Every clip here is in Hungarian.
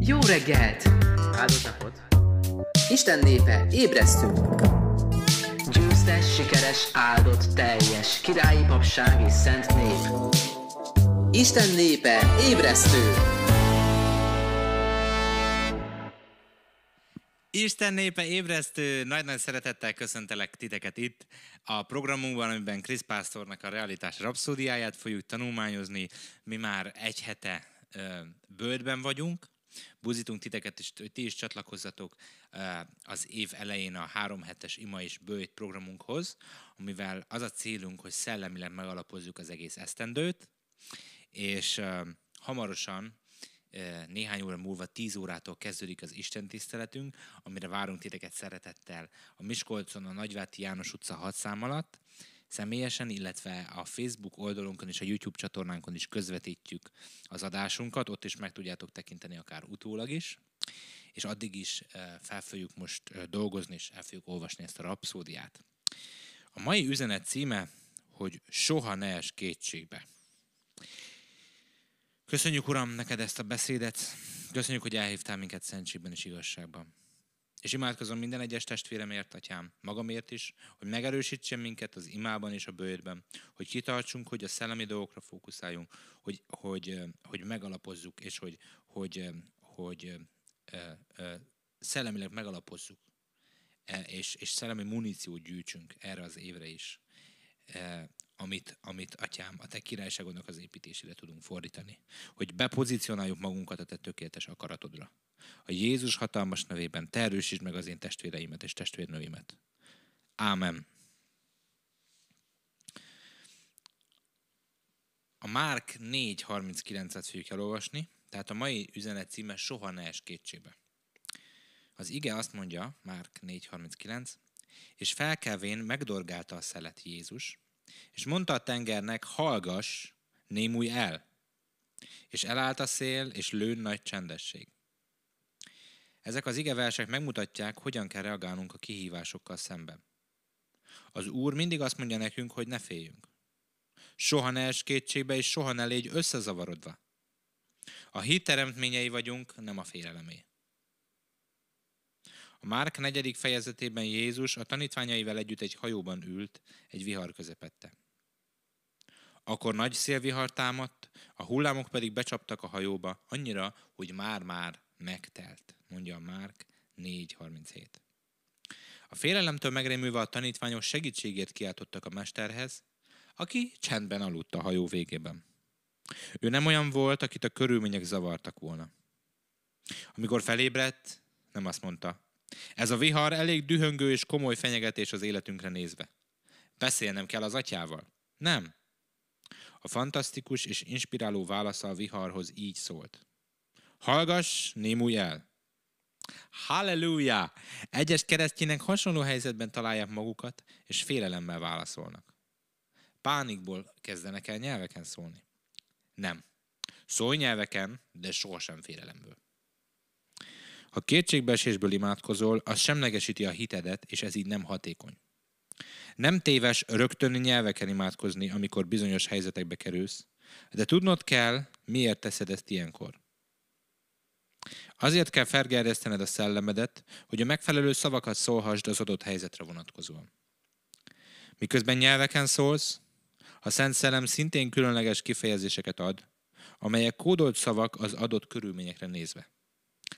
Jó reggelt! Áldott napot! Isten népe, ébresztünk! Győztes, sikeres, áldott, teljes, királyi papság és szent nép. Isten népe, ébresztő! Isten népe ébresztő! Nagy-nagy szeretettel köszöntelek titeket itt a programunkban, amiben Krisz Pásztornak a realitás rapszódiáját fogjuk tanulmányozni. Mi már egy hete bődben vagyunk, Búzítunk titeket, és hogy ti is csatlakozzatok eh, az év elején a három hetes ima és bőjt programunkhoz, amivel az a célunk, hogy szellemileg megalapozzuk az egész esztendőt, és eh, hamarosan eh, néhány óra múlva 10 órától kezdődik az Isten tiszteletünk, amire várunk titeket szeretettel a Miskolcon, a Nagyváti János utca 6 szám alatt, személyesen, illetve a Facebook oldalunkon és a YouTube csatornánkon is közvetítjük az adásunkat, ott is meg tudjátok tekinteni akár utólag is, és addig is eh, fel fogjuk most eh, dolgozni, és el fogjuk olvasni ezt a rapszódiát. A mai üzenet címe, hogy soha ne es kétségbe. Köszönjük, Uram, neked ezt a beszédet. Köszönjük, hogy elhívtál minket szentségben és igazságban. És imádkozom minden egyes testvéremért, atyám, magamért is, hogy megerősítsen minket az imában és a bőjtben, hogy kitartsunk, hogy a szellemi dolgokra fókuszáljunk, hogy, hogy, hogy megalapozzuk, és hogy, hogy, hogy, szellemileg megalapozzuk, e, és, és szellemi muníciót gyűjtsünk erre az évre is, e, amit, amit atyám, a te királyságodnak az építésére tudunk fordítani. Hogy bepozícionáljuk magunkat a te tökéletes akaratodra. A Jézus hatalmas nevében te erősítsd meg az én testvéreimet és testvérnőimet. Ámen. A Márk 4.39-et fogjuk elolvasni, tehát a mai üzenet címe Soha ne es kétségbe. Az ige azt mondja, Márk 4.39, és felkelvén megdorgálta a szelet Jézus, és mondta a tengernek, hallgass, némúj el! És elállt a szél, és lőn nagy csendesség. Ezek az igeversek megmutatják, hogyan kell reagálnunk a kihívásokkal szemben. Az Úr mindig azt mondja nekünk, hogy ne féljünk. Soha ne es kétségbe, és soha ne légy összezavarodva. A hit teremtményei vagyunk, nem a félelemé. A Márk negyedik fejezetében Jézus a tanítványaival együtt egy hajóban ült, egy vihar közepette. Akkor nagy szélvihar támadt, a hullámok pedig becsaptak a hajóba, annyira, hogy már-már megtelt, mondja a Márk 4.37. A félelemtől megrémülve a tanítványok segítségét kiáltottak a mesterhez, aki csendben aludt a hajó végében. Ő nem olyan volt, akit a körülmények zavartak volna. Amikor felébredt, nem azt mondta. Ez a vihar elég dühöngő és komoly fenyegetés az életünkre nézve. Beszélnem kell az atyával? Nem. A fantasztikus és inspiráló válasza a viharhoz így szólt. Hallgass, némúj el. Halleluja! Egyes keresztjének hasonló helyzetben találják magukat, és félelemmel válaszolnak. Pánikból kezdenek el nyelveken szólni. Nem. Szólj nyelveken, de sohasem félelemből. Ha kétségbeesésből imádkozol, az semlegesíti a hitedet, és ez így nem hatékony. Nem téves rögtön nyelveken imádkozni, amikor bizonyos helyzetekbe kerülsz, de tudnod kell, miért teszed ezt ilyenkor. Azért kell felgerjesztened a szellemedet, hogy a megfelelő szavakat szólhassd az adott helyzetre vonatkozóan. Miközben nyelveken szólsz, a Szent Szellem szintén különleges kifejezéseket ad, amelyek kódolt szavak az adott körülményekre nézve.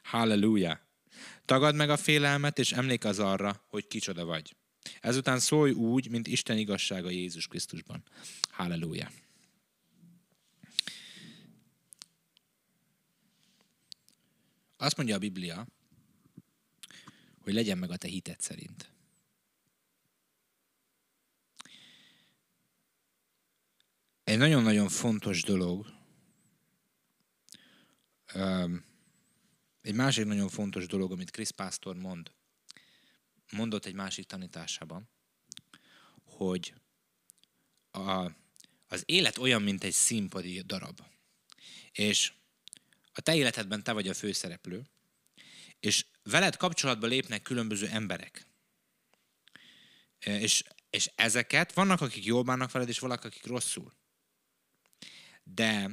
Halleluja! Tagad meg a félelmet, és emlékezz arra, hogy kicsoda vagy. Ezután szólj úgy, mint Isten igazsága Jézus Krisztusban. Halleluja! Azt mondja a Biblia, hogy legyen meg a te hited szerint. Egy nagyon-nagyon fontos dolog, egy másik nagyon fontos dolog, amit Krisz Pásztor mond, mondott egy másik tanításában, hogy a, az élet olyan, mint egy színpadi darab. És a te életedben te vagy a főszereplő, és veled kapcsolatba lépnek különböző emberek. És, és ezeket vannak, akik jól bánnak veled, és vannak, akik rosszul. De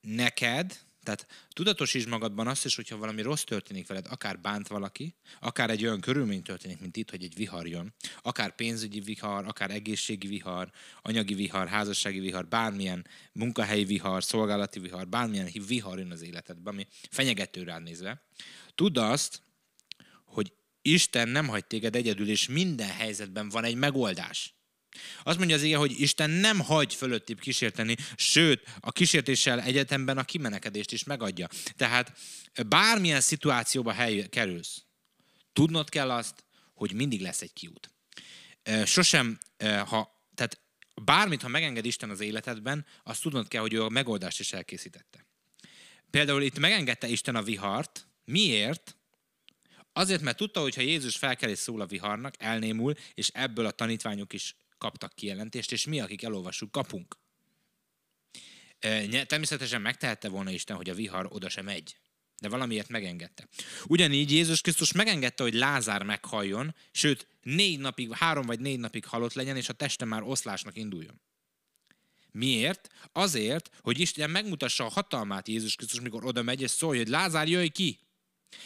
neked tehát tudatosítsd magadban azt is, hogyha valami rossz történik veled, akár bánt valaki, akár egy olyan körülmény történik, mint itt, hogy egy vihar jön, akár pénzügyi vihar, akár egészségi vihar, anyagi vihar, házassági vihar, bármilyen munkahelyi vihar, szolgálati vihar, bármilyen vihar jön az életedbe, ami fenyegető rád nézve. Tudd azt, hogy Isten nem hagy téged egyedül, és minden helyzetben van egy megoldás. Azt mondja az ige, hogy Isten nem hagy fölöttibb kísérteni, sőt, a kísértéssel egyetemben a kimenekedést is megadja. Tehát bármilyen szituációba hely kerülsz, tudnod kell azt, hogy mindig lesz egy kiút. Sosem, ha, tehát bármit, ha megenged Isten az életedben, azt tudnod kell, hogy ő a megoldást is elkészítette. Például itt megengedte Isten a vihart. Miért? Azért, mert tudta, hogy ha Jézus felkel és szól a viharnak, elnémul, és ebből a tanítványok is kaptak kijelentést, és mi, akik elolvassuk, kapunk. Természetesen megtehette volna Isten, hogy a vihar oda sem megy, de valamiért megengedte. Ugyanígy Jézus Krisztus megengedte, hogy Lázár meghalljon, sőt, négy napig, három vagy négy napig halott legyen, és a teste már oszlásnak induljon. Miért? Azért, hogy Isten megmutassa a hatalmát Jézus Krisztus, mikor oda megy, és szólja, hogy Lázár, jöjj ki!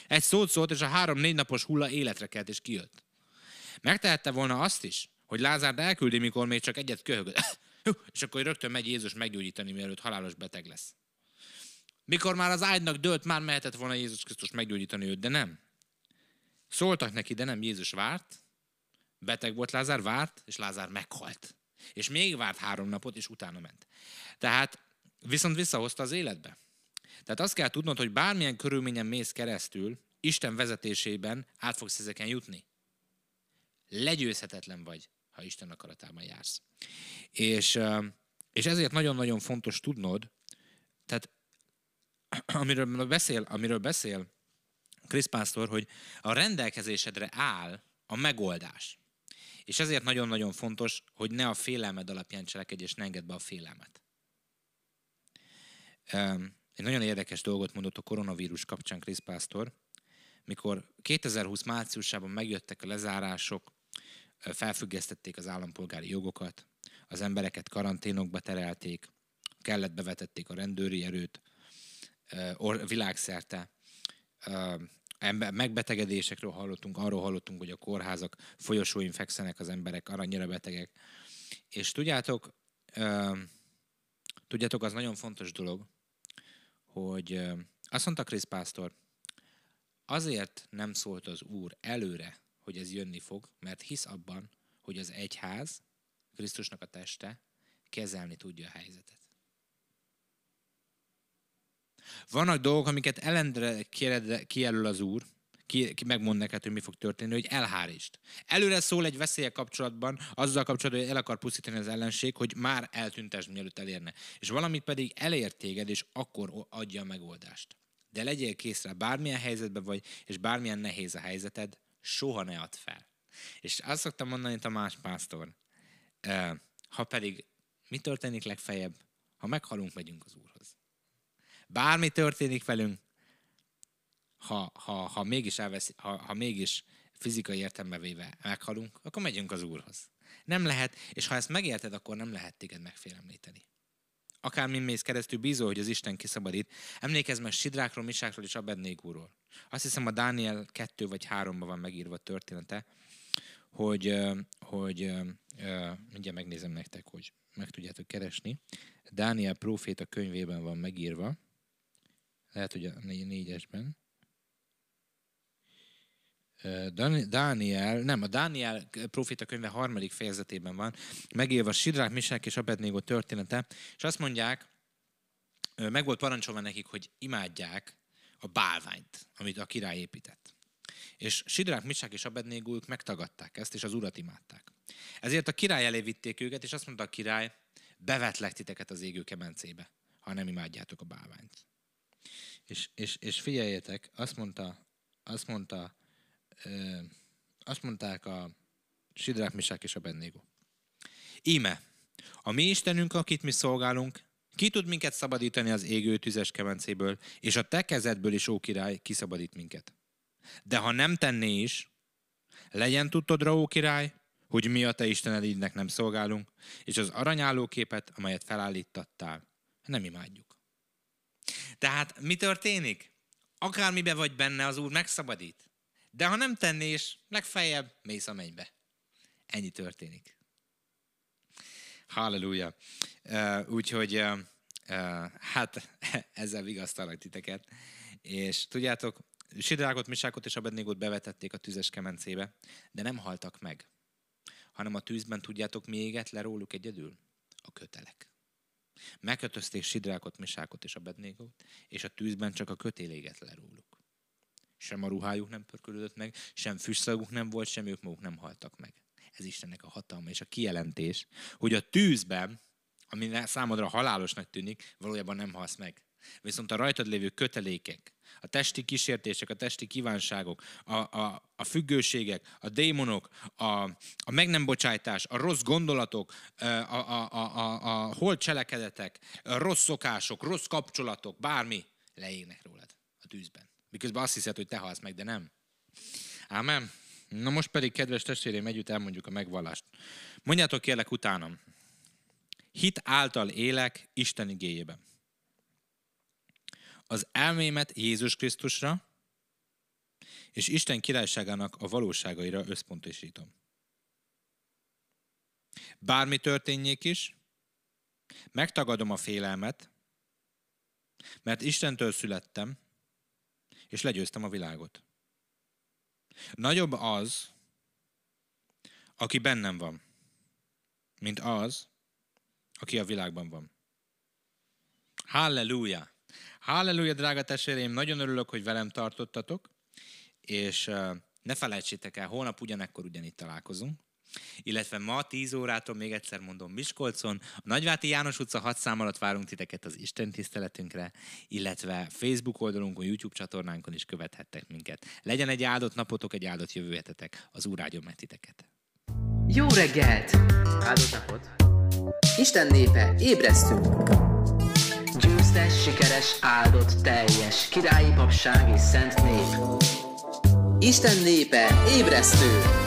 Egy szót szólt, és a három-négy napos hulla életre kelt, és kijött. Megtehette volna azt is, hogy Lázár elküldi, mikor még csak egyet köhögött. és akkor rögtön megy Jézus meggyógyítani, mielőtt halálos beteg lesz. Mikor már az ágynak dőlt, már mehetett volna Jézus Krisztus meggyógyítani őt, de nem. Szóltak neki, de nem Jézus várt, beteg volt Lázár, várt, és Lázár meghalt. És még várt három napot, és utána ment. Tehát viszont visszahozta az életbe. Tehát azt kell tudnod, hogy bármilyen körülményen mész keresztül, Isten vezetésében át fogsz ezeken jutni. Legyőzhetetlen vagy ha Isten akaratában jársz. És, és ezért nagyon-nagyon fontos tudnod, tehát amiről beszél, amiről beszél Chris Pastor, hogy a rendelkezésedre áll a megoldás. És ezért nagyon-nagyon fontos, hogy ne a félelmed alapján cselekedj, és ne engedd be a félelmet. Egy nagyon érdekes dolgot mondott a koronavírus kapcsán Chris Pastor, mikor 2020 márciusában megjöttek a lezárások, felfüggesztették az állampolgári jogokat, az embereket karanténokba terelték, kellett bevetették a rendőri erőt világszerte. Megbetegedésekről hallottunk, arról hallottunk, hogy a kórházak folyosóin fekszenek az emberek, aranyira betegek. És tudjátok, tudjátok, az nagyon fontos dolog, hogy azt mondta Krisz Pásztor, azért nem szólt az Úr előre hogy ez jönni fog, mert hisz abban, hogy az egyház, Krisztusnak a teste, kezelni tudja a helyzetet. Vannak dolgok, amiket elendre kijelöl az Úr, ki, ki megmond neked, hogy mi fog történni, hogy elhárítsd. Előre szól egy veszélye kapcsolatban, azzal kapcsolatban, hogy el akar pusztítani az ellenség, hogy már eltüntesd, mielőtt elérne. És valamit pedig elért téged, és akkor adja a megoldást. De legyél készre, bármilyen helyzetben vagy, és bármilyen nehéz a helyzeted, soha ne add fel. És azt szoktam mondani a más Pásztor, ha pedig mi történik legfeljebb, ha meghalunk, megyünk az Úrhoz. Bármi történik velünk, ha, ha, ha mégis, elveszi, ha, ha mégis fizikai értelme véve meghalunk, akkor megyünk az Úrhoz. Nem lehet, és ha ezt megérted, akkor nem lehet téged megfélemlíteni akármin mész keresztül, bízol, hogy az Isten kiszabadít. Emlékezz meg Sidrákról, Misákról és Abednégúról. Azt hiszem a Dániel 2 vagy 3-ban van megírva a története, hogy, hogy mindjárt megnézem nektek, hogy meg tudjátok keresni. Dániel próféta könyvében van megírva, lehet, hogy a négyesben, Dániel, nem, a Dániel profita könyve harmadik fejezetében van, megélve a Sidrák, Misák és Abednégo története, és azt mondják, meg volt parancsolva nekik, hogy imádják a bálványt, amit a király épített. És Sidrák, Misák és Abednégo ők megtagadták ezt, és az urat imádták. Ezért a király elé vitték őket, és azt mondta a király, bevetlek titeket az égő kemencébe, ha nem imádjátok a bálványt. És, és, és figyeljetek, azt mondta, azt mondta azt mondták a Sidrák, Misák és a Bennégo. Íme, a mi Istenünk, akit mi szolgálunk, ki tud minket szabadítani az égő tüzes kemencéből, és a te kezedből is, ó király, kiszabadít minket. De ha nem tenné is, legyen tudtodra, ó király, hogy mi a te Istened ígynek nem szolgálunk, és az aranyálló képet, amelyet felállítattál, nem imádjuk. Tehát mi történik? Akármibe vagy benne, az Úr megszabadít. De ha nem tenné is, legfeljebb mész a mennybe. Ennyi történik. Halleluja. Úgyhogy hát ezzel vigasztalak titeket. És tudjátok, Sidrákot, Misákot és Abednégot bevetették a tüzes kemencébe, de nem haltak meg, hanem a tűzben tudjátok mi égett le róluk egyedül? A kötelek. Megkötözték Sidrákot, Misákot és bednégot, és a tűzben csak a kötél égett le róluk. Sem a ruhájuk nem pörkölődött meg, sem füstszaguk nem volt, sem ők maguk nem haltak meg. Ez Istennek a hatalma és a kijelentés, hogy a tűzben, ami számodra halálosnak tűnik, valójában nem halsz meg. Viszont a rajtad lévő kötelékek, a testi kísértések, a testi kívánságok, a, a, a függőségek, a démonok, a, a meg nem bocsájtás, a rossz gondolatok, a, a, a, a, a hol cselekedetek, a rossz szokások, rossz kapcsolatok, bármi leégnek rólad a tűzben. Miközben azt hiszed, hogy te halsz meg, de nem. Ámen. Na most pedig, kedves testvérem, együtt elmondjuk a megvallást. Mondjátok kérlek utánam. Hit által élek Isten igéjében. Az elmémet Jézus Krisztusra és Isten királyságának a valóságaira összpontosítom. Bármi történjék is, megtagadom a félelmet, mert Istentől születtem, és legyőztem a világot. Nagyobb az, aki bennem van, mint az, aki a világban van. Halleluja! Halleluja, drága testvéreim! Nagyon örülök, hogy velem tartottatok, és ne felejtsétek el, holnap ugyanekkor ugyanígy találkozunk illetve ma 10 órától még egyszer mondom Miskolcon, a Nagyváti János utca 6 szám alatt várunk titeket az Isten tiszteletünkre, illetve Facebook oldalunkon, YouTube csatornánkon is követhettek minket. Legyen egy áldott napotok, egy áldott jövő hetetek, az Úr áldjon meg titeket. Jó reggelt! Áldott napot! Isten népe, ébresztünk! Győztes, sikeres, áldott, teljes, királyi papság és szent nép. Isten népe, ébresztő!